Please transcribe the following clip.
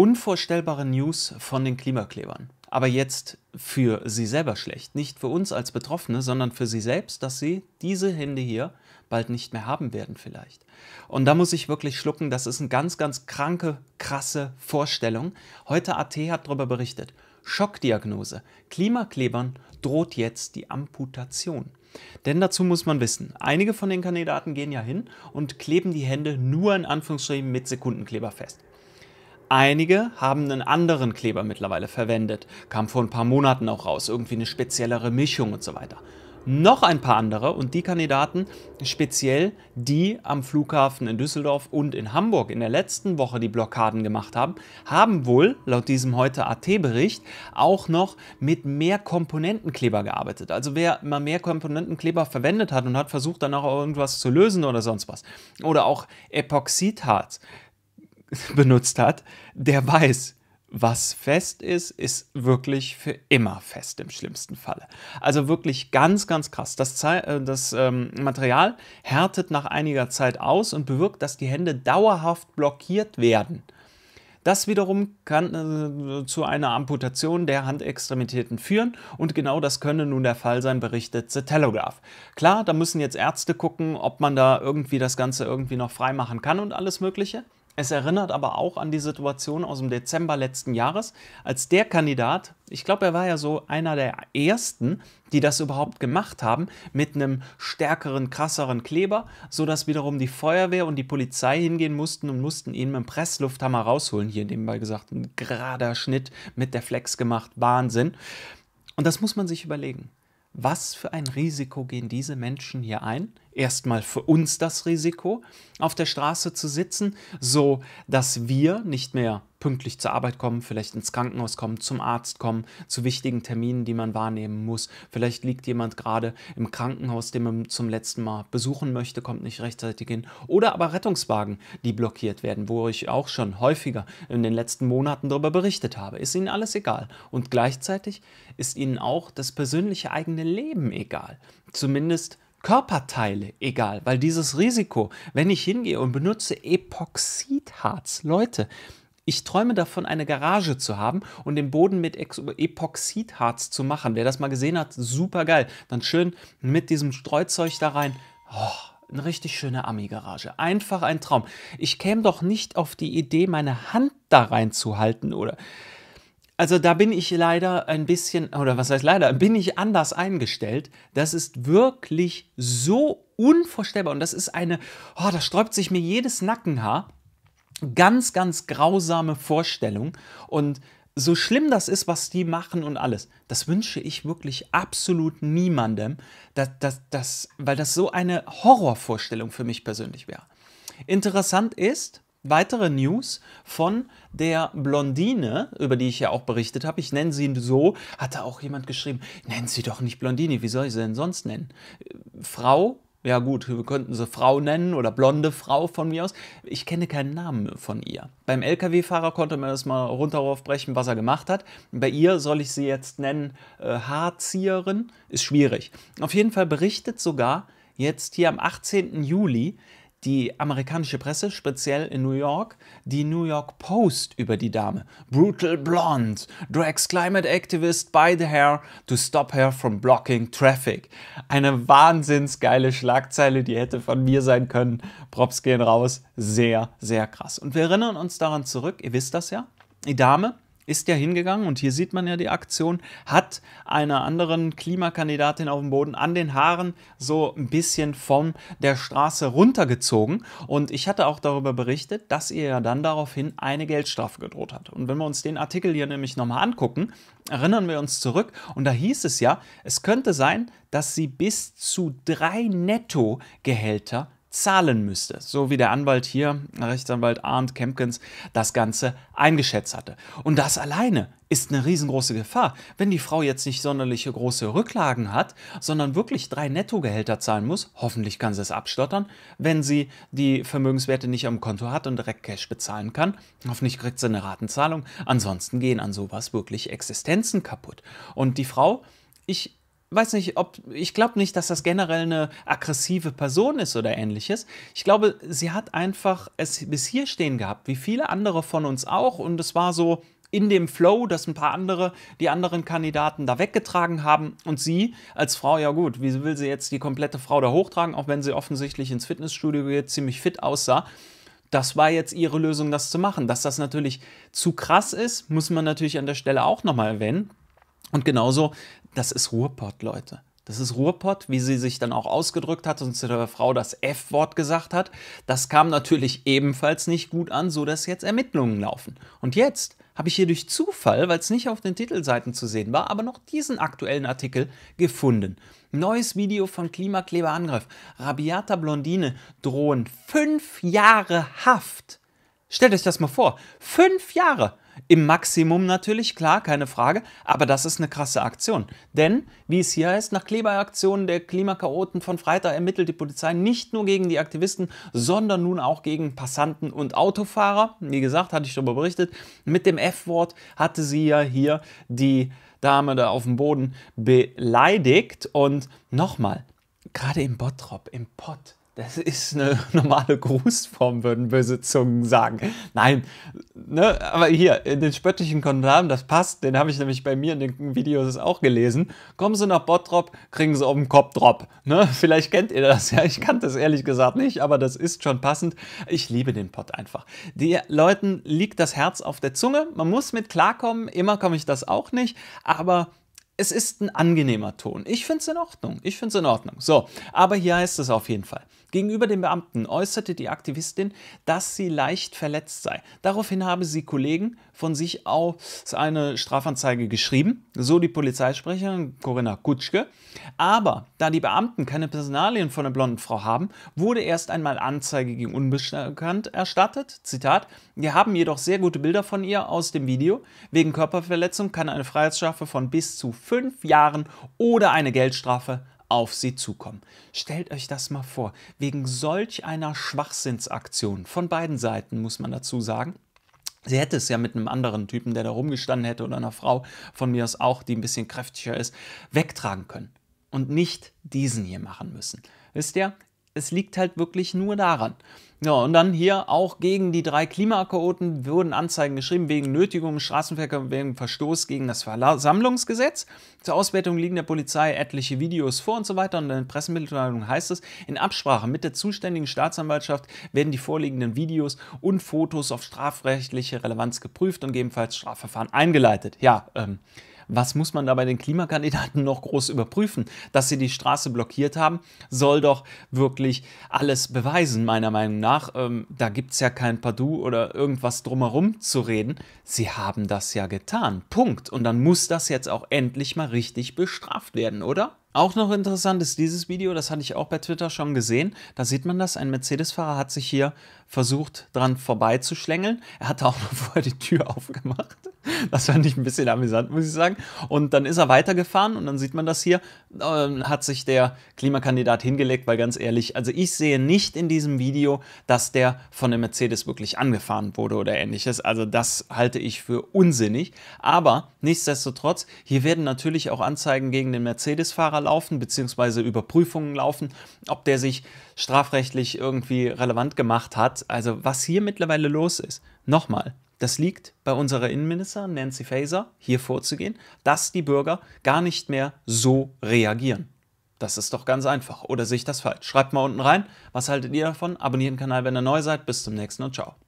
Unvorstellbare News von den Klimaklebern. Aber jetzt für sie selber schlecht. Nicht für uns als Betroffene, sondern für sie selbst, dass sie diese Hände hier bald nicht mehr haben werden vielleicht. Und da muss ich wirklich schlucken, das ist eine ganz, ganz kranke, krasse Vorstellung. Heute AT hat darüber berichtet. Schockdiagnose. Klimaklebern droht jetzt die Amputation. Denn dazu muss man wissen, einige von den Kandidaten gehen ja hin und kleben die Hände nur in Anführungsstrichen mit Sekundenkleber fest. Einige haben einen anderen Kleber mittlerweile verwendet, kam vor ein paar Monaten auch raus, irgendwie eine speziellere Mischung und so weiter. Noch ein paar andere und die Kandidaten, speziell die am Flughafen in Düsseldorf und in Hamburg in der letzten Woche die Blockaden gemacht haben, haben wohl, laut diesem heute AT-Bericht, auch noch mit mehr Komponentenkleber gearbeitet. Also wer mal mehr Komponentenkleber verwendet hat und hat versucht, danach irgendwas zu lösen oder sonst was. Oder auch Epoxidharz benutzt hat, der weiß, was fest ist, ist wirklich für immer fest im schlimmsten Falle. Also wirklich ganz, ganz krass. Das, Zei äh, das ähm, Material härtet nach einiger Zeit aus und bewirkt, dass die Hände dauerhaft blockiert werden. Das wiederum kann äh, zu einer Amputation der Handextremitäten führen und genau das könne nun der Fall sein, berichtet The Telegraph. Klar, da müssen jetzt Ärzte gucken, ob man da irgendwie das Ganze irgendwie noch freimachen kann und alles Mögliche. Es erinnert aber auch an die Situation aus dem Dezember letzten Jahres, als der Kandidat, ich glaube, er war ja so einer der ersten, die das überhaupt gemacht haben, mit einem stärkeren, krasseren Kleber, sodass wiederum die Feuerwehr und die Polizei hingehen mussten und mussten ihn mit dem Presslufthammer rausholen. Hier nebenbei gesagt, ein gerader Schnitt mit der Flex gemacht, Wahnsinn. Und das muss man sich überlegen. Was für ein Risiko gehen diese Menschen hier ein? erstmal für uns das Risiko, auf der Straße zu sitzen, so dass wir nicht mehr pünktlich zur Arbeit kommen, vielleicht ins Krankenhaus kommen, zum Arzt kommen, zu wichtigen Terminen, die man wahrnehmen muss. Vielleicht liegt jemand gerade im Krankenhaus, den man zum letzten Mal besuchen möchte, kommt nicht rechtzeitig hin. Oder aber Rettungswagen, die blockiert werden, wo ich auch schon häufiger in den letzten Monaten darüber berichtet habe. Ist ihnen alles egal. Und gleichzeitig ist ihnen auch das persönliche eigene Leben egal. Zumindest Körperteile egal, weil dieses Risiko, wenn ich hingehe und benutze Epoxidharz, Leute, ich träume davon, eine Garage zu haben und den Boden mit Epoxidharz zu machen. Wer das mal gesehen hat, super geil. Dann schön mit diesem Streuzeug da rein. Oh, eine richtig schöne Ami-Garage. Einfach ein Traum. Ich käme doch nicht auf die Idee, meine Hand da reinzuhalten oder also da bin ich leider ein bisschen, oder was heißt leider, bin ich anders eingestellt. Das ist wirklich so unvorstellbar. Und das ist eine, oh, da sträubt sich mir jedes Nackenhaar. Ganz, ganz grausame Vorstellung. Und so schlimm das ist, was die machen und alles, das wünsche ich wirklich absolut niemandem, dass, dass, dass, weil das so eine Horrorvorstellung für mich persönlich wäre. Interessant ist, Weitere News von der Blondine, über die ich ja auch berichtet habe. Ich nenne sie so, hatte auch jemand geschrieben, nennen sie doch nicht Blondine, wie soll ich sie denn sonst nennen? Frau, ja gut, wir könnten sie Frau nennen oder blonde Frau von mir aus. Ich kenne keinen Namen von ihr. Beim Lkw-Fahrer konnte man das mal runter aufbrechen, was er gemacht hat. Bei ihr soll ich sie jetzt nennen äh, Haarzieherin, ist schwierig. Auf jeden Fall berichtet sogar jetzt hier am 18. Juli die amerikanische Presse, speziell in New York, die New York Post über die Dame. Brutal blonde, drags climate activist by the hair to stop her from blocking traffic. Eine wahnsinnsgeile Schlagzeile, die hätte von mir sein können. Props gehen raus. Sehr, sehr krass. Und wir erinnern uns daran zurück, ihr wisst das ja, die Dame ist ja hingegangen und hier sieht man ja die Aktion, hat einer anderen Klimakandidatin auf dem Boden an den Haaren so ein bisschen von der Straße runtergezogen. Und ich hatte auch darüber berichtet, dass ihr ja dann daraufhin eine Geldstrafe gedroht hat. Und wenn wir uns den Artikel hier nämlich nochmal angucken, erinnern wir uns zurück und da hieß es ja, es könnte sein, dass sie bis zu drei Nettogehälter zahlen müsste, so wie der Anwalt hier, Rechtsanwalt Arndt Kempkins, das Ganze eingeschätzt hatte. Und das alleine ist eine riesengroße Gefahr. Wenn die Frau jetzt nicht sonderliche große Rücklagen hat, sondern wirklich drei Nettogehälter zahlen muss, hoffentlich kann sie es abstottern, wenn sie die Vermögenswerte nicht am Konto hat und direkt Cash bezahlen kann, hoffentlich kriegt sie eine Ratenzahlung. Ansonsten gehen an sowas wirklich Existenzen kaputt. Und die Frau, ich weiß nicht, ob ich glaube nicht, dass das generell eine aggressive Person ist oder ähnliches. Ich glaube, sie hat einfach es bis hier stehen gehabt, wie viele andere von uns auch. Und es war so in dem Flow, dass ein paar andere die anderen Kandidaten da weggetragen haben und sie als Frau, ja gut, wie will sie jetzt die komplette Frau da hochtragen, auch wenn sie offensichtlich ins Fitnessstudio geht, ziemlich fit aussah. Das war jetzt ihre Lösung, das zu machen. Dass das natürlich zu krass ist, muss man natürlich an der Stelle auch nochmal erwähnen. Und genauso, das ist Ruhrpott, Leute. Das ist Ruhrpott, wie sie sich dann auch ausgedrückt hat und zu der Frau das F-Wort gesagt hat. Das kam natürlich ebenfalls nicht gut an, sodass jetzt Ermittlungen laufen. Und jetzt habe ich hier durch Zufall, weil es nicht auf den Titelseiten zu sehen war, aber noch diesen aktuellen Artikel gefunden. Neues Video von Klimakleberangriff. Rabiata Blondine drohen fünf Jahre Haft. Stellt euch das mal vor. Fünf Jahre. Im Maximum natürlich, klar, keine Frage, aber das ist eine krasse Aktion. Denn, wie es hier heißt, nach Kleberaktionen der Klimakaoten von Freitag ermittelt die Polizei nicht nur gegen die Aktivisten, sondern nun auch gegen Passanten und Autofahrer. Wie gesagt, hatte ich darüber berichtet. Mit dem F-Wort hatte sie ja hier die Dame da auf dem Boden beleidigt. Und nochmal, gerade im Bottrop, im Pott das ist eine normale Grußform, würden böse Zungen sagen. Nein, ne? aber hier, in den spöttischen Kommentaren, das passt, den habe ich nämlich bei mir in den Videos auch gelesen. Kommen Sie nach Bottrop, kriegen Sie oben den Kopf Drop. Ne? Vielleicht kennt ihr das ja, ich kannte es ehrlich gesagt nicht, aber das ist schon passend. Ich liebe den Pott einfach. Die Leuten liegt das Herz auf der Zunge, man muss mit klarkommen, immer komme ich das auch nicht, aber es ist ein angenehmer Ton. Ich finde es in Ordnung. Ich finde es in Ordnung. So, aber hier heißt es auf jeden Fall. Gegenüber den Beamten äußerte die Aktivistin, dass sie leicht verletzt sei. Daraufhin habe sie Kollegen von sich aus eine Strafanzeige geschrieben, so die Polizeisprecherin Corinna Kutschke. Aber da die Beamten keine Personalien von der blonden Frau haben, wurde erst einmal Anzeige gegen Unbekannt erstattet. Zitat: Wir haben jedoch sehr gute Bilder von ihr aus dem Video. Wegen Körperverletzung kann eine Freiheitsstrafe von bis zu fünf Jahren oder eine Geldstrafe auf sie zukommen. Stellt euch das mal vor. Wegen solch einer Schwachsinnsaktion von beiden Seiten, muss man dazu sagen, Sie hätte es ja mit einem anderen Typen, der da rumgestanden hätte, oder einer Frau von mir aus auch, die ein bisschen kräftiger ist, wegtragen können und nicht diesen hier machen müssen. Wisst ihr, es liegt halt wirklich nur daran. Ja, und dann hier auch gegen die drei Klimaakkoten wurden Anzeigen geschrieben wegen Nötigung Straßenverkehr wegen Verstoß gegen das Versammlungsgesetz. Zur Auswertung liegen der Polizei etliche Videos vor und so weiter. Und in der Pressemitteilung heißt es, in Absprache mit der zuständigen Staatsanwaltschaft werden die vorliegenden Videos und Fotos auf strafrechtliche Relevanz geprüft und gegebenenfalls Strafverfahren eingeleitet. Ja, ähm, was muss man da bei den Klimakandidaten noch groß überprüfen? Dass sie die Straße blockiert haben, soll doch wirklich alles beweisen, meiner Meinung nach. Ähm, da gibt es ja kein Padu oder irgendwas drumherum zu reden. Sie haben das ja getan. Punkt. Und dann muss das jetzt auch endlich mal richtig bestraft werden, oder? Auch noch interessant ist dieses Video, das hatte ich auch bei Twitter schon gesehen. Da sieht man das, ein Mercedes-Fahrer hat sich hier versucht, dran vorbeizuschlängeln. Er hat auch noch vorher die Tür aufgemacht. Das fand ich ein bisschen amüsant, muss ich sagen. Und dann ist er weitergefahren und dann sieht man das hier, äh, hat sich der Klimakandidat hingelegt, weil ganz ehrlich, also ich sehe nicht in diesem Video, dass der von der Mercedes wirklich angefahren wurde oder ähnliches. Also das halte ich für unsinnig. Aber nichtsdestotrotz, hier werden natürlich auch Anzeigen gegen den Mercedes-Fahrer laufen, beziehungsweise Überprüfungen laufen, ob der sich strafrechtlich irgendwie relevant gemacht hat. Also was hier mittlerweile los ist. Nochmal, das liegt bei unserer Innenministerin Nancy Faeser, hier vorzugehen, dass die Bürger gar nicht mehr so reagieren. Das ist doch ganz einfach. Oder sehe ich das falsch? Schreibt mal unten rein, was haltet ihr davon? Abonniert den Kanal, wenn ihr neu seid. Bis zum nächsten und ciao.